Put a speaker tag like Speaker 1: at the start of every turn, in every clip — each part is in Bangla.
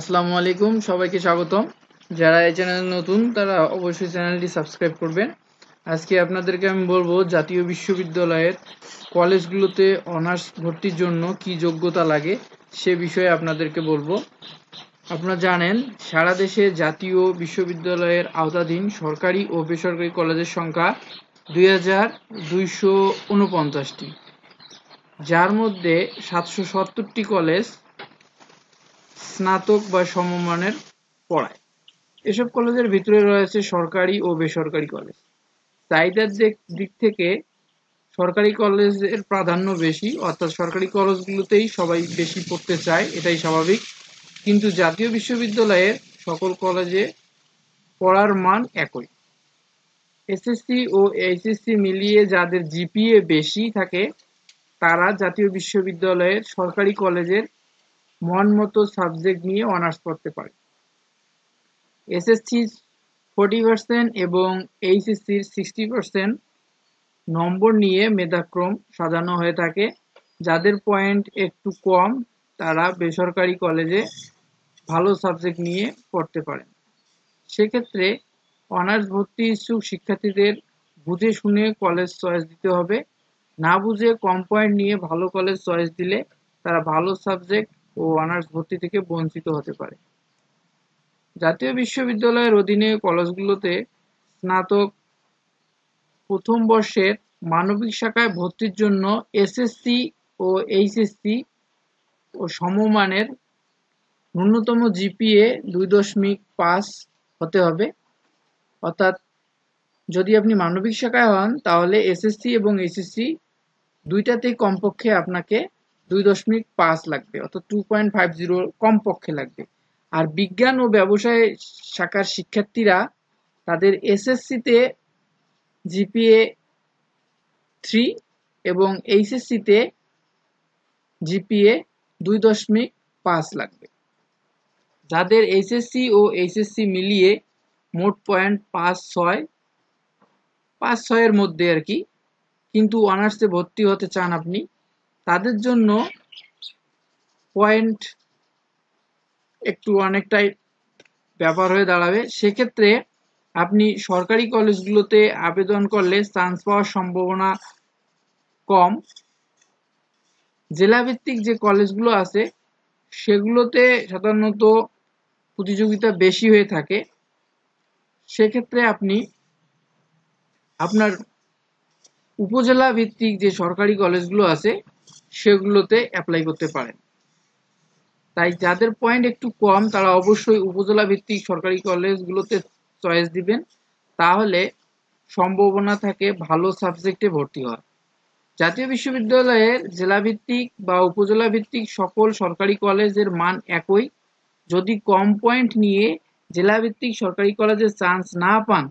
Speaker 1: আসসালামু আলাইকুম সবাইকে স্বাগতম যারা এই চ্যানেল নতুন তারা অবশ্যই চ্যানেলটি সাবস্ক্রাইব করবেন আজকে আপনাদেরকে আমি বলবো জাতীয় বিশ্ববিদ্যালয়ের কলেজগুলোতে অনার্স ভর্তির জন্য কি যোগ্যতা লাগে সে বিষয়ে আপনাদেরকে বলবো আপনারা জানেন সারা দেশে জাতীয় বিশ্ববিদ্যালয়ের আওতাধীন সরকারি ও বেসরকারি কলেজের সংখ্যা দুই হাজার দুইশো উনপঞ্চাশটি যার মধ্যে সাতশো সত্তরটি কলেজ স্নাতক বা সমমানের পড়ায় এসব কলেজের ভিতরে রয়েছে সরকারি ও বেসরকারি কলেজ চাহিদার দিক থেকে সরকারি কলেজের প্রাধান্য বেশি অর্থাৎ সরকারি কলেজগুলোতেই সবাই বেশি পড়তে চায় এটাই স্বাভাবিক কিন্তু জাতীয় বিশ্ববিদ্যালয়ের সকল কলেজে পড়ার মান একই এসএসসি ও এইচএসসি মিলিয়ে যাদের জিপিএ বেশি থাকে তারা জাতীয় বিশ্ববিদ্যালয়ের সরকারি কলেজের মন মতো সাবজেক্ট নিয়ে অনার্স করতে পারে এসএসসি ফোর্টি পার্সেন্ট এবং এইচএসসির সিক্সটি পার্সেন্ট নম্বর নিয়ে মেধাক্রম সাজানো হয়ে থাকে যাদের পয়েন্ট একটু কম তারা বেসরকারি কলেজে ভালো সাবজেক্ট নিয়ে পড়তে পারেন সেক্ষেত্রে অনার্স ভর্তি ইচ্ছুক শিক্ষার্থীদের বুঝে শুনে কলেজ চয়েস দিতে হবে না বুঝে কম পয়েন্ট নিয়ে ভালো কলেজ চয়েস দিলে তারা ভালো সাবজেক্ট ও অনার্স ভর্তি থেকে বঞ্চিত হতে পারে জাতীয় বিশ্ববিদ্যালয়ের অধীনে কলেজগুলোতে স্নাতক প্রথম বর্ষের মানবিক শাখায় ভর্তির জন্য এসএসসি ও এইচএসসি ও সমমানের ন্যূনতম জিপিএ দুই দশমিক পাঁচ হতে হবে অর্থাৎ যদি আপনি মানবিক শাখায় হন তাহলে এসএসসি এবং এইচএসসি দুইটাতেই কমপক্ষে আপনাকে দুই দশমিক পাঁচ লাগবে অর্থাৎ টু পয়েন্ট ফাইভ জিরো কমপক্ষে লাগবে আর বিজ্ঞান ও ব্যবসায় শাখার শিক্ষার্থীরা তাদের এসএসসিতে জিপিএ থ্রি এবং এইচএসসিতে জিপিএ দুই দশমিক পাঁচ লাগবে যাদের এইচএসসি ও এইচএসসি মিলিয়ে মোট পয়েন্ট পাঁচ ছয় পাঁচ ছয়ের মধ্যে আর কি কিন্তু অনার্সে ভর্তি হতে চান আপনি তাদের জন্য পয়েন্ট একটু অনেকটাই ব্যাপার হয়ে দাঁড়াবে সেক্ষেত্রে আপনি সরকারি কলেজগুলোতে আবেদন করলে চান্স পাওয়ার সম্ভাবনা কম জেলাভিত্তিক যে কলেজগুলো আছে সেগুলোতে সাধারণত প্রতিযোগিতা বেশি হয়ে থাকে সেক্ষেত্রে আপনি আপনার উপজেলা ভিত্তিক যে সরকারি কলেজগুলো আছে সেগুলোতে অ্যাপ্লাই করতে পারেন তাই যাদের পয়েন্ট একটু কম তারা অবশ্যই উপজেলা ভিত্তিক সরকারি কলেজগুলোতে চয়েস দিবেন তাহলে সম্ভাবনা থাকে ভালো সাবজেক্টে ভর্তি হওয়ার জাতীয় বিশ্ববিদ্যালয়ের জেলাভিত্তিক বা উপজেলা ভিত্তিক সকল সরকারি কলেজের মান একই যদি কম পয়েন্ট নিয়ে জেলাভিত্তিক সরকারি কলেজের চান্স না পান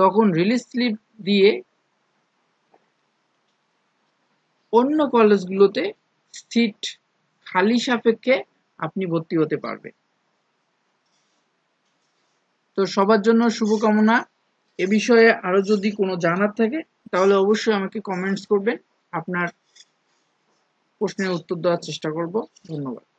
Speaker 1: তখন রিলিজ স্লিপ দিয়ে অন্য কলেজগুলোতে সিট খালি সাপেক্ষে আপনি ভর্তি হতে পারবেন তো সবার জন্য শুভকামনা এ বিষয়ে আরো যদি কোনো জানার থাকে তাহলে অবশ্যই আমাকে কমেন্টস করবেন আপনার প্রশ্নের উত্তর দেওয়ার চেষ্টা করব ধন্যবাদ